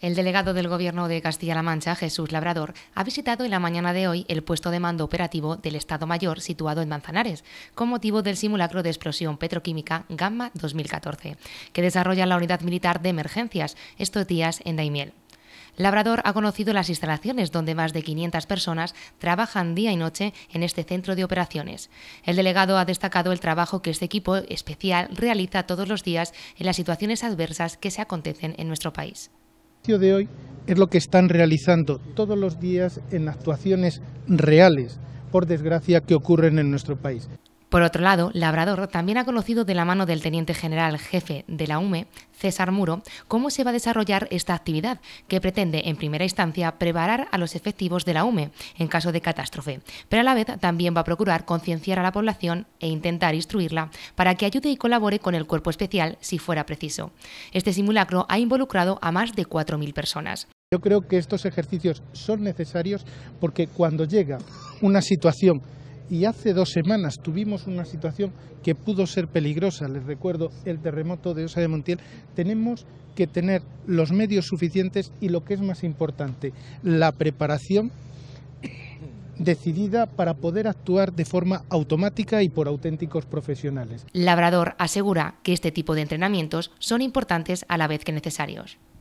El delegado del Gobierno de Castilla-La Mancha, Jesús Labrador, ha visitado en la mañana de hoy el puesto de mando operativo del Estado Mayor situado en Manzanares, con motivo del simulacro de explosión petroquímica Gamma 2014, que desarrolla la Unidad Militar de Emergencias estos días en Daimiel. Labrador ha conocido las instalaciones donde más de 500 personas trabajan día y noche en este centro de operaciones. El delegado ha destacado el trabajo que este equipo especial realiza todos los días en las situaciones adversas que se acontecen en nuestro país de hoy es lo que están realizando todos los días en actuaciones reales, por desgracia, que ocurren en nuestro país. Por otro lado, Labrador también ha conocido de la mano del teniente general jefe de la UME, César Muro, cómo se va a desarrollar esta actividad, que pretende en primera instancia preparar a los efectivos de la UME en caso de catástrofe, pero a la vez también va a procurar concienciar a la población e intentar instruirla para que ayude y colabore con el cuerpo especial si fuera preciso. Este simulacro ha involucrado a más de 4.000 personas. Yo creo que estos ejercicios son necesarios porque cuando llega una situación y hace dos semanas tuvimos una situación que pudo ser peligrosa, les recuerdo el terremoto de Osa de Montiel, tenemos que tener los medios suficientes y lo que es más importante, la preparación decidida para poder actuar de forma automática y por auténticos profesionales. Labrador asegura que este tipo de entrenamientos son importantes a la vez que necesarios.